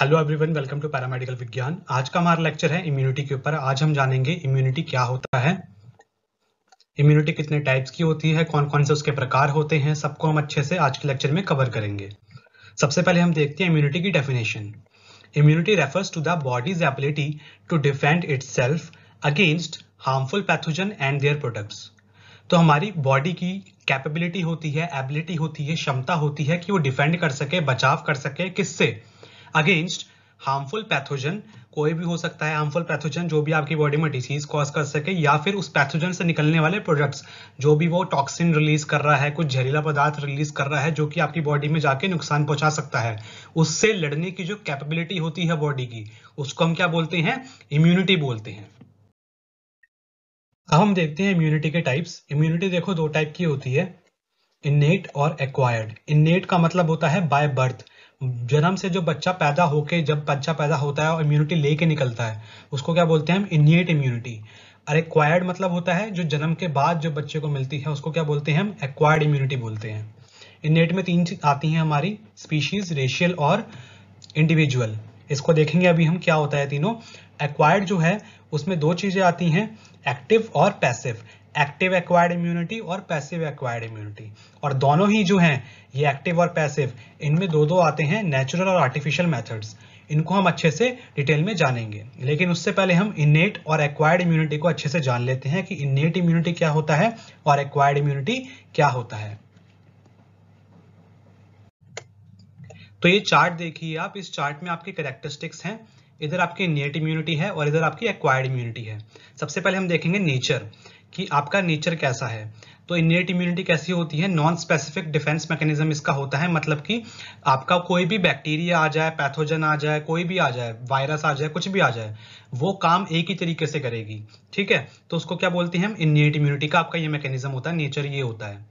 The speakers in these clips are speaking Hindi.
hello everyone welcome to paramedical विज्ञान आज का हमारा लेक्चर है इम्यूनिटी के ऊपर आज हम जानेंगे इम्यूनिटी क्या होता है इम्यूनिटी कितने टाइप्स की होती है कौन कौन से उसके प्रकार होते हैं सबको हम अच्छे से आज के लेक्चर में कवर करेंगे सबसे पहले हम देखते हैं इम्यूनिटी की definition immunity refers to the body's ability to defend its against harmful pathogen and their products तो हमारी बॉडी की कैपेबिलिटी होती है एबिलिटी होती है क्षमता होती है कि वो डिफेंड कर सके बचाव कर सके किससे अगेंस्ट हार्मफुल पैथोजन कोई भी हो सकता है हार्मफुल पैथोजन जो भी आपकी बॉडी में डिसीज कॉज कर सके या फिर उस पैथोजन से निकलने वाले प्रोडक्ट्स जो भी वो टॉक्सिन रिलीज कर रहा है कुछ जहरीला पदार्थ रिलीज कर रहा है जो कि आपकी बॉडी में जाके नुकसान पहुंचा सकता है उससे लड़ने की जो कैपेबिलिटी होती है बॉडी की उसको हम क्या बोलते हैं इम्यूनिटी बोलते हैं अब हम देखते हैं इम्यूनिटी के टाइप्स इम्यूनिटी देखो दो टाइप की होती है इननेट और एक्वायर्ड इननेट का मतलब होता है बाय बर्थ जन्म से जो बच्चा पैदा होके जब बच्चा पैदा होता है और इम्यूनिटी लेके निकलता है उसको क्या बोलते हैं हम इनिएट इम्यूनिटी और एक्वायर्ड मतलब होता है जो जन्म के बाद जो बच्चे को मिलती है उसको क्या बोलते हैं हम एक्वायर्ड इम्यूनिटी बोलते हैं इनेट में तीन चीज आती है हमारी स्पीशीज रेशियल और इंडिविजुअल इसको देखेंगे अभी हम क्या होता है तीनों एक्वायर्ड जो है उसमें दो चीज़ें आती हैं एक्टिव और पैसिव एक्टिव एक्वायर्ड इम्यूनिटी और पैसिव एक्वायर्ड इम्यूनिटी और दोनों ही जो हैं ये एक्टिव और पैसिव इनमें दो दो आते हैं नेचुरल और आर्टिफिशियल मेथड्स इनको हम अच्छे से डिटेल में जानेंगे लेकिन उससे पहले हम इनेट और एक्वायर्ड इम्यूनिटी को अच्छे से जान लेते हैं कि इनेट इम्यूनिटी क्या होता है और एक्वायर्ड इम्यूनिटी क्या होता है तो ये चार्ट देखिए आप इस चार्ट में आपके करेक्टरिस्टिक्स हैं इधर आपकी इनेट इम्यूनिटी है और इधर आपकी एक्वायर्ड इम्यूनिटी है सबसे पहले हम देखेंगे नेचर कि आपका नेचर कैसा है तो इनेट इम्यूनिटी कैसी होती है नॉन स्पेसिफिक डिफेंस मैकेनिज्म इसका होता है मतलब कि आपका कोई भी बैक्टीरिया आ जाए पैथोजन आ जाए कोई भी आ जाए वायरस आ जाए कुछ भी आ जाए वो काम एक ही तरीके से करेगी ठीक है तो उसको क्या बोलते हैं हम इनेट इम्यूनिटी का आपका ये मैकेनिज्म होता है नेचर ये होता है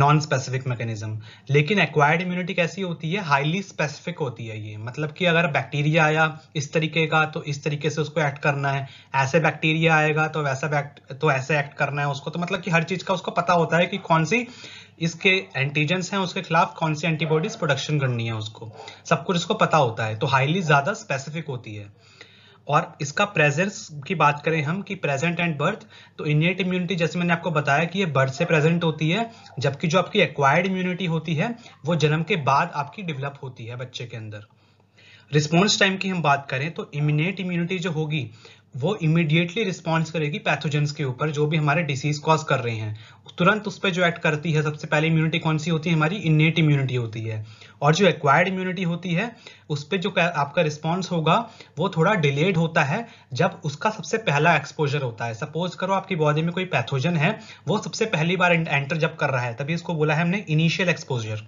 नॉन स्पेसिफिक मैकेनिज्म लेकिन एक्वायर्ड इम्यूनिटी कैसी होती है हाईली स्पेसिफिक होती है ये मतलब कि अगर बैक्टीरिया आया इस तरीके का तो इस तरीके से उसको एक्ट करना है ऐसे बैक्टीरिया आएगा तो वैसा तो ऐसे एक्ट करना है उसको तो मतलब कि हर चीज का उसको पता होता है कि कौन सी इसके एंटीजेंस हैं उसके खिलाफ कौन सी एंटीबॉडीज प्रोडक्शन करनी है उसको सब कुछ उसको पता होता है तो हाईली ज्यादा स्पेसिफिक होती है और इसका प्रेजेंस की बात करें हम कि प्रेजेंट एंड बर्थ तो इनियट इम्यूनिटी जैसे मैंने आपको बताया कि ये बर्थ से प्रेजेंट होती है जबकि जो आपकी एक्वायर्ड इम्यूनिटी होती है वो जन्म के बाद आपकी डेवलप होती है बच्चे के अंदर रिस्पॉन्स टाइम की हम बात करें तो इमिनेट इम्यूनिटी जो होगी वो इमिडिएटली रिस्पॉन्स करेगी पैथोजेंस के ऊपर जो भी हमारे डिसीज कॉज कर रहे हैं तुरंत उस पर जो एक्ट करती है सबसे पहले इम्यूनिटी कौन सी होती है हमारी इनेट इम्यूनिटी होती है और जो एक्वायर्ड इम्यूनिटी होती है उस पर जो आपका रिस्पॉन्स होगा वो थोड़ा डिलेड होता है जब उसका सबसे पहला एक्सपोजर होता है सपोज करो आपकी बॉडी में कोई पैथोजन है वो सबसे पहली बार एंटर जब कर रहा है तभी इसको बोला है हमने इनिशियल एक्सपोजर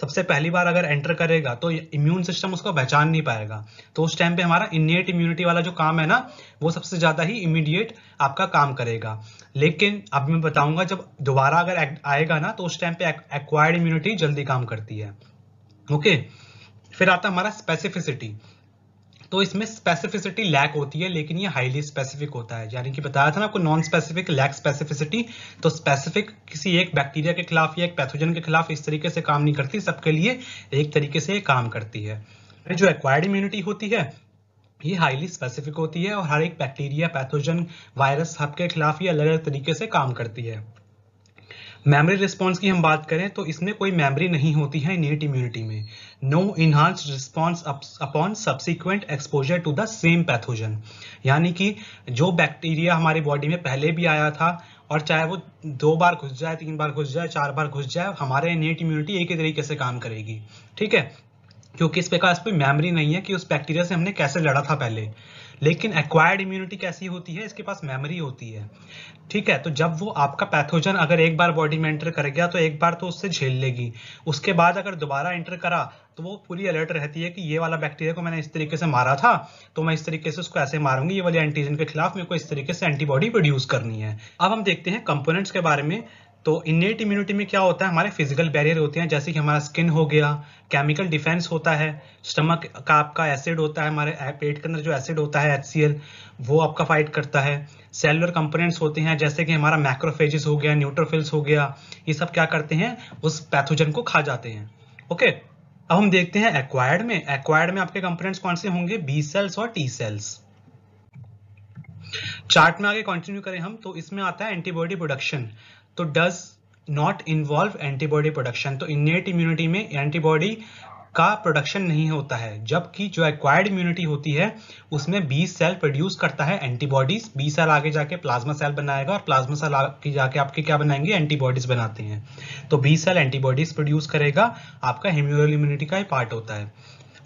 सबसे पहली बार अगर एंटर करेगा तो इम्यून सिस्टम उसको पहचान नहीं पाएगा तो उस टाइम पे हमारा इनिएट इम्यूनिटी वाला जो काम है ना वो सबसे ज़्यादा ही इमीडिएट आपका काम करेगा लेकिन अब मैं बताऊंगा जब दोबारा अगर आएगा ना तो उस टाइम पे एक्वायर्ड इम्यूनिटी जल्दी काम करती है ओके फिर आता हमारा स्पेसिफिसिटी तो इसमें स्पेसिफिसिटी लैक होती है लेकिन ये हाईली स्पेसिफिक होता है यानी कि बताया था ना आपको नॉन स्पेसिफिक लैक स्पेसिफिसिटी तो स्पेसिफिक किसी एक बैक्टीरिया के खिलाफ या एक पैथोजन के खिलाफ इस तरीके से काम नहीं करती सबके लिए एक तरीके से काम करती है जो एक्वायर्ड इम्यूनिटी होती है ये हाईली स्पेसिफिक होती है और हर एक बैक्टीरिया पैथोजन वायरस सबके खिलाफ ये अलग अलग तरीके से काम करती है मेमोरी रिस्पॉन्स की हम बात करें तो इसमें कोई मेमोरी नहीं होती है नेट इम्यूनिटी में no enhanced response upon subsequent exposure to the same pathogen यानी कि जो बैक्टीरिया हमारे बॉडी में पहले भी आया था और चाहे वो दो बार घुस जाए तीन बार घुस जाए चार बार घुस जाए हमारे नेट इम्यूनिटी एक ही तरीके से काम करेगी ठीक है क्योंकि इस प्रकार इस पर मेमरी नहीं है कि उस बैक्टीरिया से हमने कैसे लड़ा था पहले लेकिन एक्वायर्ड इम्यूनिटी कैसी होती है इसके पास मेमोरी होती है ठीक है तो जब वो आपका पैथोजन अगर एक बार बॉडी में एंटर कर गया तो एक बार तो उससे झेल लेगी उसके बाद अगर दोबारा एंटर करा तो वो पूरी अलर्ट रहती है कि ये वाला बैक्टीरिया को मैंने इस तरीके से मारा था तो मैं इस तरीके से उसको ऐसे मारूंगी ये वाले एंटीजन के खिलाफ मेरे को इस तरीके से एंटीबॉडी प्रोड्यूस करनी है अब हम देखते हैं कंपोनेंट्स के बारे में तो इनेट इम्यूनिटी में क्या होता है हमारे फिजिकल बैरियर होते हैं जैसे कि हमारा स्किन हो गया केमिकल डिफेंस होता है स्टमक का आपका एसिड होता है हमारे पेट के अंदर जो एसिड होता है एच वो आपका फाइट करता है सेलुलर कंपोनेंट्स होते हैं जैसे कि हमारा मैक्रोफेजिस हो गया न्यूट्रोफिल्स हो गया ये सब क्या करते हैं उस पैथोजन को खा जाते हैं ओके अब हम देखते हैं एक्वायर्ड में एक्वायर्ड में आपके कंपोनेंट्स कौन से होंगे बी सेल्स और टी सेल्स चार्ट में आगे कंटिन्यू करें हम तो इसमें आता है एंटीबॉडी प्रोडक्शन तो does not involve antibody production तो इन्नेट इम्यूनिटी में एंटीबॉडी का प्रोडक्शन नहीं होता है जबकि जो एक्वायर्ड इम्यूनिटी होती है उसमें बी सेल प्रोड्यूस करता है एंटीबॉडीज बी सेल आगे जाके प्लाज्मा सेल बनाएगा और प्लाज्मा सेल आगे जाके आपके क्या बनाएंगे एंटीबॉडीज बनाते हैं तो बी सेल एंटीबॉडीज प्रोड्यूस करेगा आपका हेम्यूरल इम्यूनिटी का ही पार्ट होता है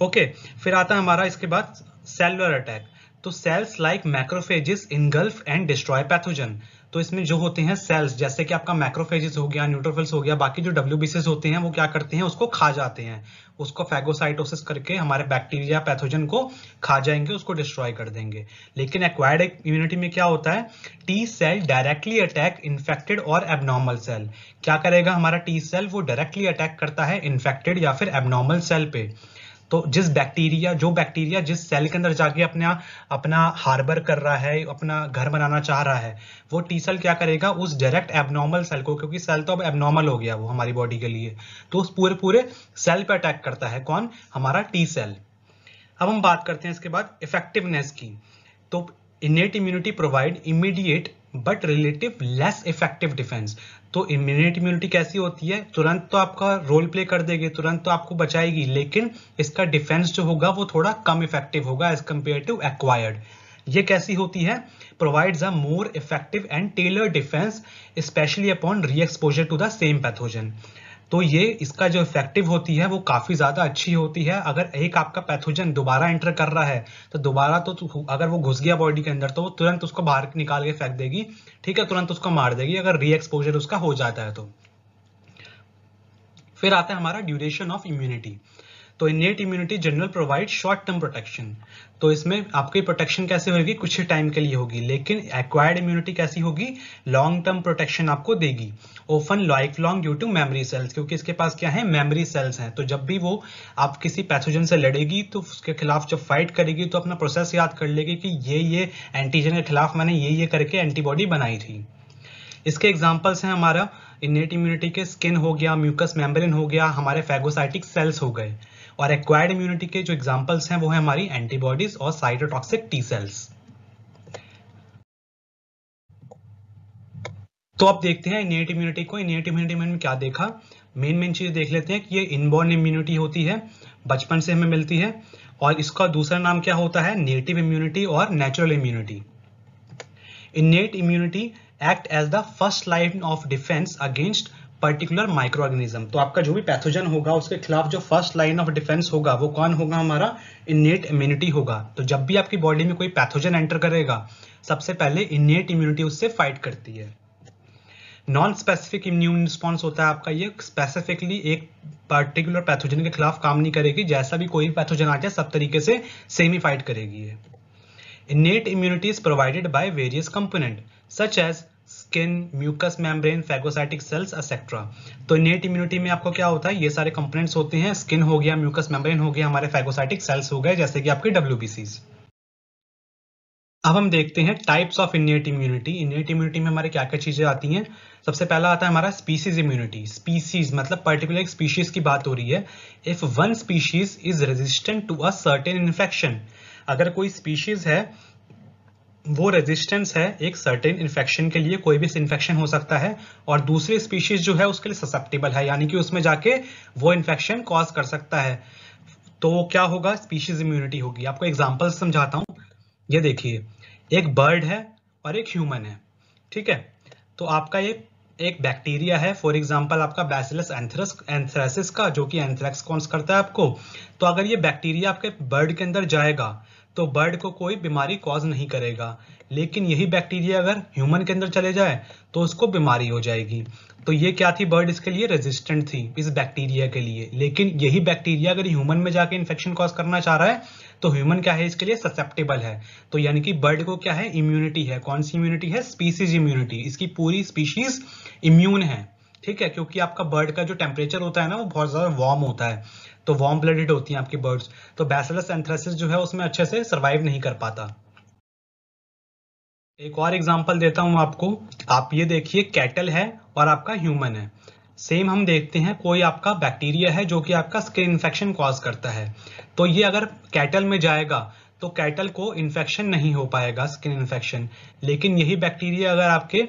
ओके फिर आता है हमारा इसके बाद सेलुलर अटैक तो cells like macrophages engulf and destroy pathogen तो इसमें जो होते हैं सेल्स जैसे कि आपका मैक्रोफेजिस हो गया न्यूट्रोफिल्स हो गया बाकी जो डब्ल्यू होते हैं वो क्या करते हैं उसको खा जाते हैं उसको फैगोसाइटोसिस करके हमारे बैक्टीरिया पैथोजन को खा जाएंगे उसको डिस्ट्रॉय कर देंगे लेकिन एक्वायर्ड इम्यूनिटी में क्या होता है T cell directly attack infected और एबनॉर्मल सेल क्या करेगा हमारा टी सेल वो डायरेक्टली अटैक करता है इन्फेक्टेड या फिर एबनॉर्मल सेल पे तो जिस बैक्टीरिया जो बैक्टीरिया जिस सेल के अंदर जाके अपना अपना हार्बर कर रहा है अपना घर बनाना चाह रहा है वो टी सेल क्या करेगा उस डायरेक्ट एबनॉर्मल सेल को क्योंकि सेल तो अब एबनॉर्मल हो गया वो हमारी बॉडी के लिए तो उस पूरे पूरे सेल पे अटैक करता है कौन हमारा टी सेल अब हम बात करते हैं इसके बाद इफेक्टिवनेस की तो innate immunity provide immediate but relative less effective defence तो इम्यूनिट इम्यूनिटी कैसी होती है तुरंत तो आपका रोल प्ले कर देगी तुरंत तो आपको बचाएगी लेकिन इसका डिफेंस जो होगा वो थोड़ा कम इफेक्टिव होगा एज कम्पेयर टू एक्वायर्ड ये कैसी होती है provides a more effective and tailor defence specially upon re exposure to the same pathogen तो ये इसका जो इफेक्टिव होती है वो काफ़ी ज़्यादा अच्छी होती है अगर एक आपका पैथोजन दोबारा एंटर कर रहा है तो दोबारा तो अगर वो घुस गया बॉडी के अंदर तो वो तुरंत उसको बाहर निकाल के फेंक देगी ठीक है तुरंत उसको मार देगी अगर री एक्सपोजर उसका हो जाता है तो फिर आता है हमारा ड्यूरेशन ऑफ इम्यूनिटी तो innate immunity general provide short term protection तो इसमें आपकी प्रोटेक्शन कैसे होगी कुछ ही टाइम के लिए होगी लेकिन एक्वायर्ड इम्यूनिटी कैसी होगी लॉन्ग टर्म प्रोटेक्शन आपको देगी often life long due to memory cells क्योंकि इसके पास क्या है मेमरी सेल्स हैं तो जब भी वो आप किसी पैथोजन से लड़ेगी तो उसके खिलाफ जब फाइट करेगी तो अपना प्रोसेस याद कर लेगी कि ये ये एंटीजन के खिलाफ मैंने ये ये करके एंटीबॉडी बनाई थी इसके एग्जाम्पल्स हैं हमारा इनेट इम्यूनिटी के स्किन हो गया म्यूकस मेम्ब्रेन हो गया हमारे फेगोसाइटिक सेल्स हो गए और एक्वायर्ड इम्यूनिटी के जो एग्जाम्पल्स हैं वो है हमारी एंटीबॉडीज और साइटोटॉक्सिक टी सेल्स तो आप देखते हैं इनेट इम्यूनिटी को इनेट इम्यूनिटी में, में क्या देखा मेन मेन चीज देख लेते हैं कि ये इनबॉर्न इम्यूनिटी होती है बचपन से हमें मिलती है और इसका दूसरा नाम क्या होता है नेटिव इम्यूनिटी और natural immunity innate immunity act as the first line of defence against particular microorganism तो आपका जो भी पैथोजन होगा उसके खिलाफ जो फर्स्ट लाइन ऑफ डिफेंस होगा वो कौन होगा हमारा इनेट इम्यूनिटी होगा तो जब भी आपकी बॉडी में कोई पैथोजन एंटर करेगा सबसे पहले इनेट इम्यूनिटी उससे फाइट करती है नॉन स्पेसिफिक इम्यून रिस्पॉन्स होता है आपका ये स्पेसिफिकली एक पर्टिकुलर पैथोजन के खिलाफ काम नहीं करेगी जैसा भी कोई पैथोजन आ जाए सब तरीके से सेम ही फाइट करेगी ये innate immunity is provided by various component such as skin mucous membrane phagocytic cells etcetera तो नेट इम्यूनिटी में आपको क्या होता है ये सारे कंपोनेंट्स होते हैं स्किन हो गया म्यूकस मेम्ब्रेन हो गया हमारे फेगोसाइटिक सेल्स हो गए जैसे कि आपके डब्ल्यू अब हम देखते हैं types of innate immunity innate immunity में हमारे क्या क्या चीजें आती हैं सबसे पहला आता है हमारा स्पीसीज इम्यूनिटी स्पीसीज मतलब पर्टिकुलर एक स्पीशीज की बात हो रही है if one species is resistant to a certain infection अगर कोई स्पीशीज है वो रेजिस्टेंस है एक सर्टेन इन्फेक्शन के लिए कोई भी इन्फेक्शन हो सकता है और दूसरी स्पीशीज जो है उसके लिए ससेप्टेबल है यानी कि उसमें जाके वो इन्फेक्शन कॉज कर सकता है तो क्या होगा स्पीशीज इम्यूनिटी होगी आपको एग्जाम्पल समझाता हूँ ये देखिए एक बर्ड है और एक ह्यूमन है ठीक है तो आपका ये एक बैक्टीरिया है फॉर एग्जाम्पल आपका बैसिलस एंथ्रस एंथ्रेसिस का जो कि एंथ्रेक्स कौन करता है आपको तो अगर ये बैक्टीरिया आपके बर्ड के अंदर जाएगा तो बर्ड को कोई बीमारी कॉज नहीं करेगा लेकिन यही बैक्टीरिया अगर ह्यूमन के अंदर चले जाए तो उसको बीमारी हो जाएगी तो ये क्या थी बर्ड इसके लिए रेजिस्टेंट थी इस बैक्टीरिया के लिए लेकिन यही बैक्टीरिया अगर ह्यूमन में जाके इन्फेक्शन कॉज करना चाह रहा है तो ह्यूमन क्या है इसके लिए ससेप्टेबल है तो यानी कि बर्ड को क्या है इम्यूनिटी है कौन सी इम्यूनिटी है स्पीसीज इम्यूनिटी इसकी पूरी स्पीशीज इम्यून है ठीक है क्योंकि आपका बर्ड का जो टेम्परेचर होता है ना वो बहुत ज्यादा वार्म होता है तो वार्म ब्लडेड होती हैं आपकी बर्ड्स तो बैसलस एंथ्रेसिस जो है उसमें अच्छे से सर्वाइव नहीं कर पाता एक और एग्जाम्पल देता हूं आपको आप ये देखिए कैटल है और आपका ह्यूमन है सेम हम देखते हैं कोई आपका बैक्टीरिया है जो कि आपका स्किन इन्फेक्शन कॉज करता है तो ये अगर कैटल में जाएगा तो कैटल को इन्फेक्शन नहीं हो पाएगा स्किन इन्फेक्शन लेकिन यही बैक्टीरिया अगर आपके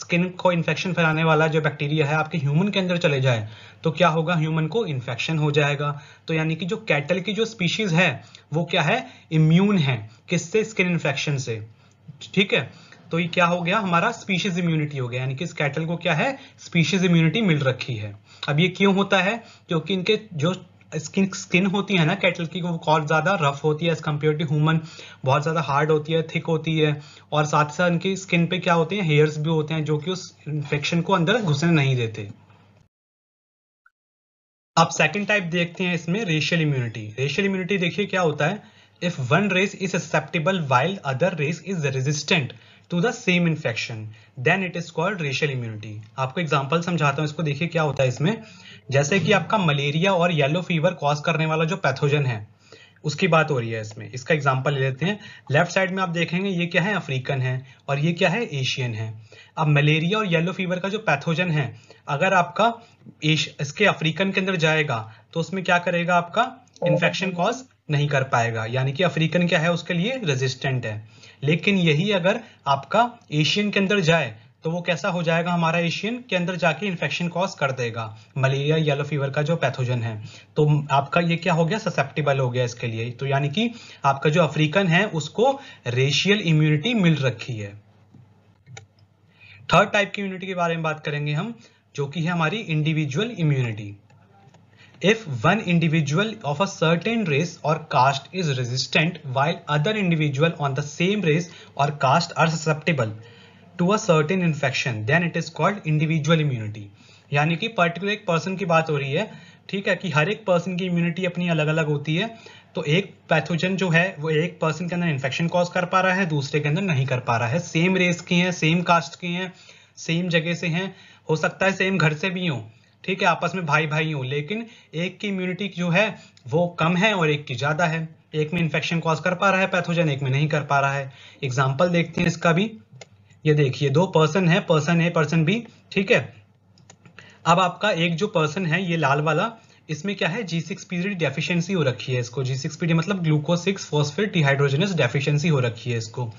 स्किन को इन्फेक्शन फैलाने वाला जो बैक्टीरिया है आपके ह्यूमन के अंदर चले जाए तो क्या होगा ह्यूमन को इन्फेक्शन हो जाएगा तो यानी कि जो कैटल की जो स्पीशीज है वो क्या है इम्यून है किससे स्किन इन्फेक्शन से ठीक है तो ये क्या हो गया हमारा स्पीशीज इम्यूनिटी हो गया यानी कि इस कैटल को क्या है स्पीशीज इम्यूनिटी मिल रखी है अब ये क्यों होता है क्योंकि इनके जो स्किन स्किन होती है ना कैटल की वो और ज़्यादा रफ होती है एज कम्पेयर टू ह्यूमन बहुत ज़्यादा हार्ड होती है थिक होती है और साथ ही साथ इनकी स्किन पे क्या होते हैं हेयर्स भी होते हैं जो कि उस इन्फेक्शन को अंदर घुसने नहीं देते अब सेकंड टाइप देखते हैं इसमें रेशियल इम्यूनिटी रेशियल इम्यूनिटी देखिए क्या होता है if one race is acceptable while other race is resistant to the same infection then it is called racial immunity आपको एग्जाम्पल समझाता हूँ इसको देखिए क्या होता है इसमें जैसे कि आपका मलेरिया और येलो फीवर कॉज करने वाला जो पैथोजन है उसकी बात हो रही है इसमें इसका एग्जाम्पल ले लेते हैं लेफ्ट साइड में आप देखेंगे ये क्या है अफ्रीकन है और ये क्या है एशियन है अब मलेरिया और येलो फीवर का जो पैथोजन है अगर आपका इसके अफ्रीकन के अंदर जाएगा तो उसमें क्या करेगा आपका इन्फेक्शन कॉज नहीं कर पाएगा यानी कि अफ्रीकन क्या है उसके लिए रेजिस्टेंट है लेकिन यही अगर आपका एशियन के अंदर जाए तो वो कैसा हो जाएगा हमारा एशियन के अंदर जाके इन्फेक्शन कॉज कर देगा मलेरिया येलो फीवर का जो पैथोजन है तो आपका ये क्या हो गया ससेप्टिबल हो गया इसके लिए तो यानी कि आपका जो अफ्रीकन है उसको रेशियल इम्यूनिटी मिल रखी है थर्ड टाइप की इम्यूनिटी के बारे में बात करेंगे हम जो कि है हमारी individual immunity if one individual of a certain race और caste is resistant while other individual on the same race और caste are susceptible to a certain infection then it is called individual immunity यानी कि पर्टिकुलर एक पर्सन की बात हो रही है ठीक है कि हर एक पर्सन की इम्यूनिटी अपनी अलग अलग होती है तो एक पैथोजन जो है वो एक पर्सन के अंदर इंफेक्शन कॉज कर पा रहा है दूसरे के अंदर नहीं कर पा रहा है सेम रेस की हैं सेम कास्ट की हैं सेम जगह से हैं हो सकता है सेम घर से भी हों ठीक है आपस में भाई भाई हों लेकिन एक की इम्यूनिटी जो है वो कम है और एक की ज़्यादा है एक में इन्फेक्शन कॉज कर पा रहा है पैथोजन एक में नहीं कर पा रहा है एग्जाम्पल देखते हैं इसका भी ये देखिए दो पर्सन है पर्सन ए पर्सन बी ठीक है अब आपका एक जो पर्सन है ये लाल वाला इसमें क्या है जी सिक्स पीरियड डेफिशिएंसी हो रखी है इसको जी सिक्स पीरियड मतलब glucose six phosphate dehydrogenase deficiency हो रखी है इसको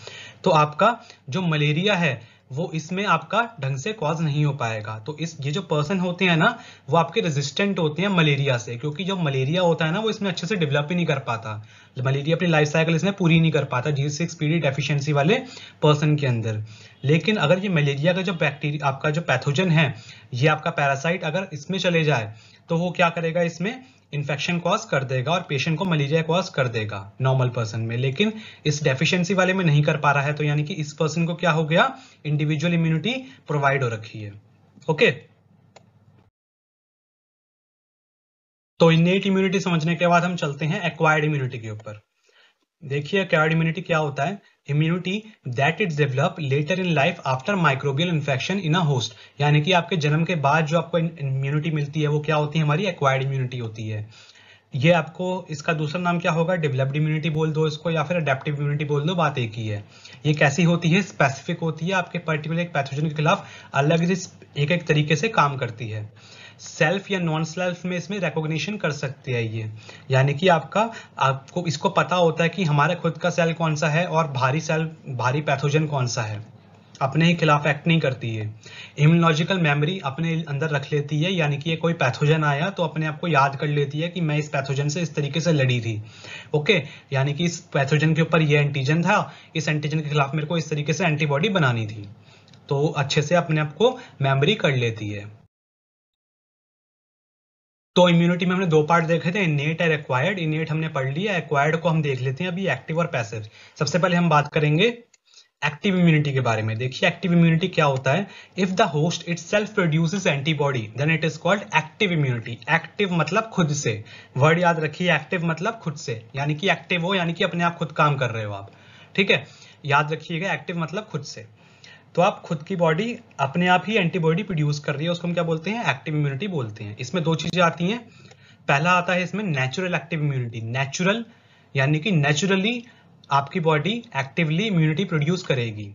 तो आपका जो मलेरिया है वो इसमें आपका ढंग से कॉज नहीं हो पाएगा तो इस ये जो पर्सन होते हैं ना वो आपके रेजिस्टेंट होते हैं मलेरिया से क्योंकि जो मलेरिया होता है ना वो इसमें अच्छे से डेवलप ही नहीं कर पाता मलेरिया अपनी लाइफ साइकिल इसमें पूरी नहीं कर पाता जी सिक्स पीडी डेफिशिएंसी वाले पर्सन के अंदर लेकिन अगर ये मलेरिया का जो बैक्टीरिया आपका जो पैथोजन है ये आपका पैरासाइट अगर इसमें चले जाए तो वो क्या करेगा इसमें इन्फेक्शन कॉज कर देगा और पेशेंट को मलेरिया कॉज कर देगा नॉर्मल पर्सन में लेकिन इस डेफिशिएंसी वाले में नहीं कर पा रहा है तो यानी कि इस पर्सन को क्या हो गया इंडिविजुअल इम्यूनिटी प्रोवाइड हो रखी है ओके तो इनेट इम्यूनिटी समझने के बाद हम चलते हैं एक्वायर्ड इम्यूनिटी के ऊपर देखिए एक्वायर्ड इम्यूनिटी क्या होता है immunity that it's develop later in life after microbial infection in a host यानी कि आपके जन्म के बाद जो आपको इम्यूनिटी मिलती है वो क्या होती है हमारी एक्वायर्ड इम्यूनिटी होती है ये आपको इसका दूसरा नाम क्या होगा डेवलप्ड इम्यूनिटी बोल दो इसको या फिर अडेप्टिव इम्यूनिटी बोल दो बात एक ही है ये कैसी होती है स्पेसिफिक होती है आपके पर्टिकुलर एक पैथोजन के खिलाफ अलग एक एक तरीके से काम करती है सेल्फ या नॉन सेल्फ में इसमें रिकॉग्निशन कर सकते हैं ये यानी कि आपका आपको इसको पता होता है कि हमारा खुद का सेल कौन सा है और भारी सेल भारी पैथोजन कौन सा है अपने ही खिलाफ एक्ट नहीं करती है इम्यूनोलॉजिकल मेमोरी अपने अंदर रख लेती है यानी कि ये कोई पैथोजन आया तो अपने आप को याद कर लेती है कि मैं इस पैथोजन से इस तरीके से लड़ी थी ओके यानी कि इस पैथोजन के ऊपर ये एंटीजन था इस एंटीजन के खिलाफ मेरे को इस तरीके से एंटीबॉडी बनानी थी तो अच्छे से अपने आप को मेमोरी कर लेती है तो इम्यूनिटी में हमने दो पार्ट देखे थे इनेट एंड एक्वायर्ड इनेट हमने पढ़ लिया एक्वायर्ड को हम देख लेते हैं अभी एक्टिव और पैसिव सबसे पहले हम बात करेंगे एक्टिव इम्यूनिटी के बारे में देखिए एक्टिव इम्यूनिटी क्या होता है if the host itself produce antibody then it is called active immunity active मतलब खुद से वर्ड याद रखिए एक्टिव मतलब खुद से यानी कि एक्टिव हो यानी कि अपने आप खुद काम कर रहे हो आप ठीक है याद रखिएगा एक्टिव मतलब खुद से तो आप खुद की बॉडी अपने आप ही एंटीबॉडी प्रोड्यूस कर रही है उसको हम क्या बोलते हैं एक्टिव इम्यूनिटी बोलते हैं इसमें दो चीजें आती हैं पहला आता है इसमें नेचुरल एक्टिव इम्यूनिटी नेचुरल यानी कि नेचुरली आपकी बॉडी एक्टिवली इम्यूनिटी प्रोड्यूस करेगी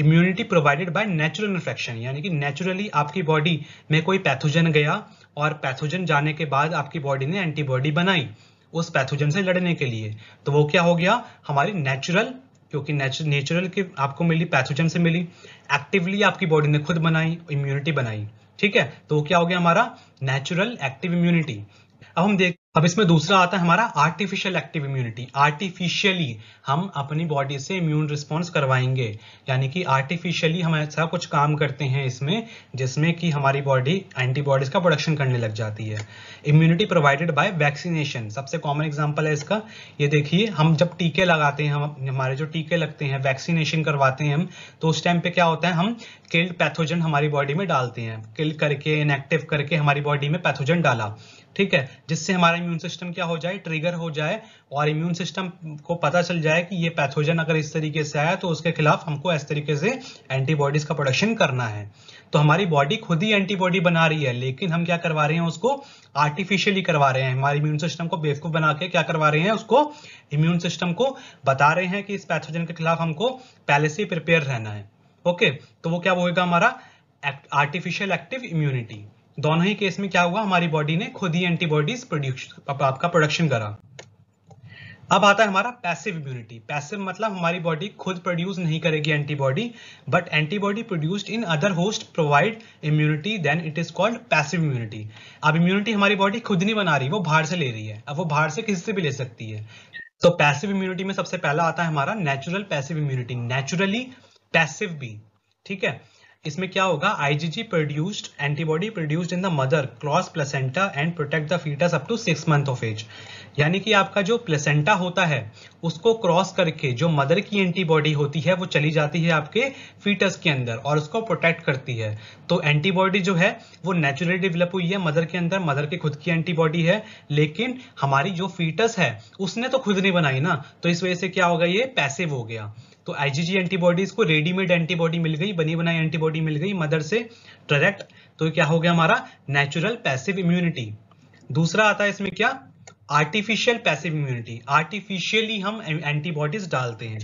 immunity provided by natural infection यानी कि नेचुरली आपकी बॉडी में कोई पैथोजन गया और पैथोजन जाने के बाद आपकी बॉडी ने एंटीबॉडी बनाई उस पैथोजन से लड़ने के लिए तो वो क्या हो गया हमारी नेचुरल क्योंकि नेचुरल के आपको मिली पैथोजन से मिली एक्टिवली आपकी बॉडी ने खुद बनाई इम्यूनिटी बनाई ठीक है तो क्या हो गया हमारा नेचुरल एक्टिव इम्यूनिटी अब हम देख अब इसमें दूसरा आता है हमारा आर्टिफिशियल एक्टिव इम्यूनिटी आर्टिफिशियली हम अपनी बॉडी से इम्यून रिस्पॉन्स करवाएंगे यानी कि आर्टिफिशियली हम ऐसा कुछ काम करते हैं इसमें जिसमें कि हमारी बॉडी एंटीबॉडीज का प्रोडक्शन करने लग जाती है इम्यूनिटी प्रोवाइडेड बाय वैक्सीनेशन सबसे कॉमन एग्जाम्पल है इसका ये देखिए हम जब टीके लगाते हैं हम हमारे जो टीके लगते हैं वैक्सीनेशन करवाते हैं हम तो उस टाइम पे क्या होता है हम किल्ड पैथोजन हमारी बॉडी में डालते हैं किल्ड करके इनएक्टिव करके हमारी बॉडी में पैथोजन डाला ठीक है जिससे हमारा इम्यून सिस्टम क्या हो जाए ट्रिगर हो जाए और इम्यून सिस्टम को पता चल जाए कि ये पैथोजन अगर इस तरीके से आया तो उसके खिलाफ हमको इस तरीके से एंटीबॉडीज का प्रोडक्शन करना है तो हमारी बॉडी खुद ही एंटीबॉडी बना रही है लेकिन हम क्या करवा रहे हैं उसको आर्टिफिशियली करवा रहे हैं हमारे इम्यून सिस्टम को बेवकूफ बना के क्या करवा रहे हैं उसको इम्यून सिस्टम को बता रहे हैं कि इस पैथोजन के खिलाफ हमको पहले से प्रिपेयर रहना है ओके तो वो क्या होगा हमारा आर्टिफिशियल एक्टिव इम्यूनिटी दोनों ही केस में क्या हुआ हमारी बॉडी ने खुद ही एंटीबॉडीज प्रोड्यूस आपका प्रोडक्शन करा अब आता है हमारा पैसिव इम्यूनिटी पैसिव मतलब हमारी बॉडी खुद प्रोड्यूस नहीं करेगी antibody but antibody produced in other host provide immunity then it is called passive immunity अब इम्यूनिटी हमारी बॉडी खुद नहीं बना रही वो बाहर से ले रही है अब वो बाहर से किसी से भी ले सकती है तो पैसिव इम्यूनिटी में सबसे पहला आता है हमारा natural passive immunity naturally passive भी ठीक है इसमें क्या होगा IgG produced antibody produced in the mother cross placenta and protect the foetus up to six month of age यानी कि आपका जो प्लेसेंटा होता है उसको क्रॉस करके जो मदर की एंटीबॉडी होती है वो चली जाती है आपके फीटस के अंदर और उसको प्रोटेक्ट करती है तो एंटीबॉडी जो है वो नेचुरली डेवलप हुई है मदर के अंदर मदर के खुद की एंटीबॉडी है लेकिन हमारी जो फीटस है उसने तो खुद नहीं बनाई ना तो इस वजह से क्या होगा ये पैसिव हो गया तो आईजीजी एंटीबॉडीज को रेडीमेड एंटीबॉडी मिल गई बनी बनाई एंटीबॉडी मिल गई मदर से डायरेक्ट तो क्या हो गया हमारा नेचुरल पैसिव इम्यूनिटी दूसरा आता है इसमें क्या आर्टिफिशियल पैसिव इम्यूनिटी आर्टिफिशियली हम एंटीबॉडीज डालते हैं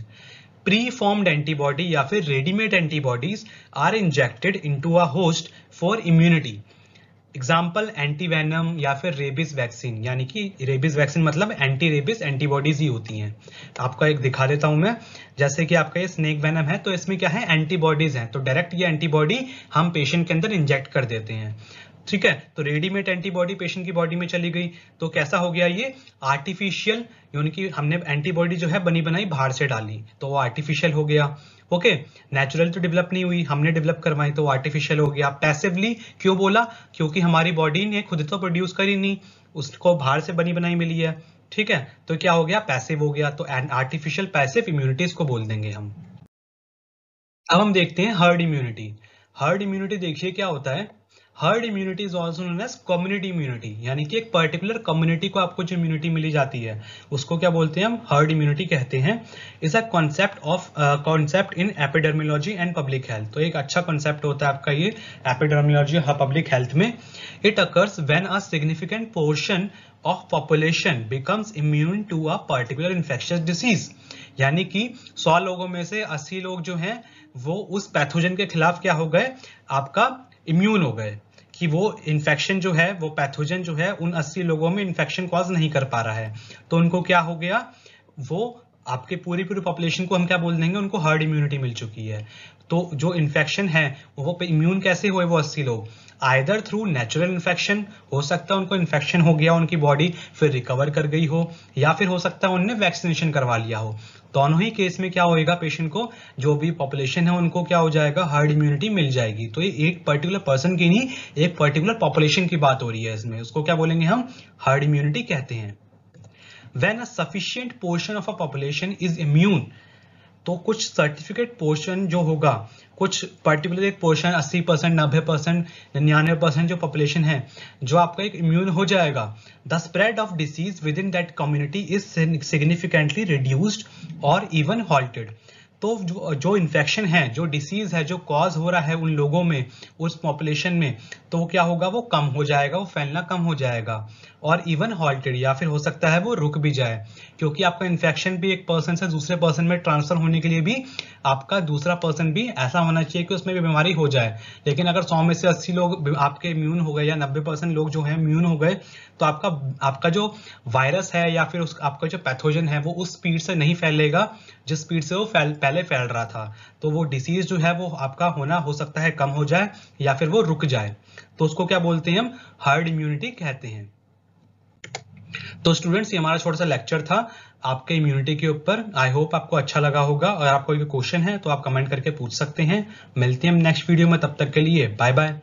प्री फॉर्म्ड एंटीबॉडी या फिर readymade antibodies are injected into a host for immunity example antivenom या फिर रेबिस वैक्सीन यानी कि रेबिस वैक्सीन मतलब एंटी रेबिस एंटीबॉडीज ही होती हैं आपका एक दिखा देता हूं मैं जैसे कि आपका ये स्नेक वैनम है तो इसमें क्या है एंटीबॉडीज हैं तो डायरेक्ट ये एंटीबॉडी हम पेशेंट के अंदर इंजेक्ट कर देते हैं ठीक है तो रेडीमेड एंटीबॉडी पेशेंट की बॉडी में चली गई तो कैसा हो गया ये आर्टिफिशियल यानी कि हमने एंटीबॉडी जो है बनी बनाई बाहर से डाली तो वो आर्टिफिशियल हो गया ओके नेचुरल तो डेवलप नहीं हुई हमने डेवलप करवाई तो आर्टिफिशियल हो गया पैसिवली क्यों बोला क्योंकि हमारी बॉडी ने खुद तो प्रोड्यूस करी नहीं उसको बाहर से बनी बनाई मिली है ठीक है तो क्या हो गया पैसिव हो गया तो एंड आर्टिफिशियल पैसिव इम्यूनिटीज को बोल देंगे हम अब हम देखते हैं हर्ड इम्यूनिटी हर्ड इम्यूनिटी देखिए क्या होता है herd immunity is also known as community immunity यानी कि एक पर्टिकुलर कम्युनिटी को आपको जो इम्यूनिटी मिली जाती है उसको क्या बोलते हैं हम हर्ड इम्यूनिटी कहते हैं is a concept of concept in epidemiology and public health तो एक अच्छा कॉन्सेप्ट होता है आपका ये एपिडर्मियोलॉजी पब्लिक हेल्थ में it occurs when a significant portion of population becomes immune to a particular infectious disease यानी कि 100 लोगों में से 80 लोग जो हैं वो उस पैथोजन के खिलाफ क्या हो गए आपका इम्यून हो गए कि वो इन्फेक्शन जो है वो पैथोजन जो है उन 80 लोगों में इन्फेक्शन कॉज नहीं कर पा रहा है तो उनको क्या हो गया वो आपके पूरी पूरी पॉपुलेशन को हम क्या बोल देंगे उनको हर्ड इम्यूनिटी मिल चुकी है तो जो इन्फेक्शन है वो इम्यून कैसे हुए वो अस्सी लोग आयदर थ्रू नेचुरल इन्फेक्शन हो सकता है उनको इन्फेक्शन हो गया उनकी बॉडी फिर रिकवर कर गई हो या फिर हो सकता है उनने वैक्सीनेशन करवा लिया हो दोनों ही केस में क्या होएगा पेशेंट को जो भी पॉपुलेशन है उनको क्या हो जाएगा हर्ड इम्यूनिटी मिल जाएगी तो ये एक पर्टिकुलर पर्सन की नहीं एक पर्टिकुलर पॉपुलेशन की बात हो रही है इसमें उसको क्या बोलेंगे हम हर्ड इम्यूनिटी कहते हैं when a sufficient portion of a population is immune तो कुछ सर्टिफिकेट पोर्शन जो होगा कुछ पर्टिकुलर एक पोर्शन 80 परसेंट नब्बे परसेंट निन्यानवे परसेंट जो पॉपुलेशन है जो आपका एक इम्यून हो जाएगा the spread of disease within that community is significantly reduced और इवन हॉल्टेड तो जो जो इन्फेक्शन है जो डिसीज है जो कॉज हो रहा है उन लोगों में उस पॉपुलेशन में तो क्या होगा वो कम हो जाएगा वो फैलना कम हो जाएगा और इवन हॉल्टेड या फिर हो सकता है वो रुक भी जाए क्योंकि आपका इन्फेक्शन भी एक पर्सन से दूसरे पर्सन में ट्रांसफर होने के लिए भी आपका दूसरा पर्सन भी ऐसा होना चाहिए कि उसमें भी बीमारी हो जाए लेकिन अगर सौ में से अस्सी लोग आपके इम्यून हो गए या नब्बे परसेंट लोग जो है इम्यून हो गए तो आपका आपका जो वायरस है या फिर उस आपका जो पैथोजन है वो उस स्पीड से नहीं फैलेगा जिस स्पीड से वो फैल, पहले फैल रहा था तो वो डिसीज जो है वो आपका होना हो सकता है कम हो जाए या फिर वो रुक जाए तो उसको क्या बोलते हैं हम हर्ड इम्यूनिटी कहते हैं तो स्टूडेंट्स ये हमारा छोटा सा लेक्चर था आपके इम्यूनिटी के ऊपर आई होप आपको अच्छा लगा होगा और आपको कोई क्वेश्चन है तो आप कमेंट करके पूछ सकते हैं मिलते हैं नेक्स्ट वीडियो में तब तक के लिए बाय बाय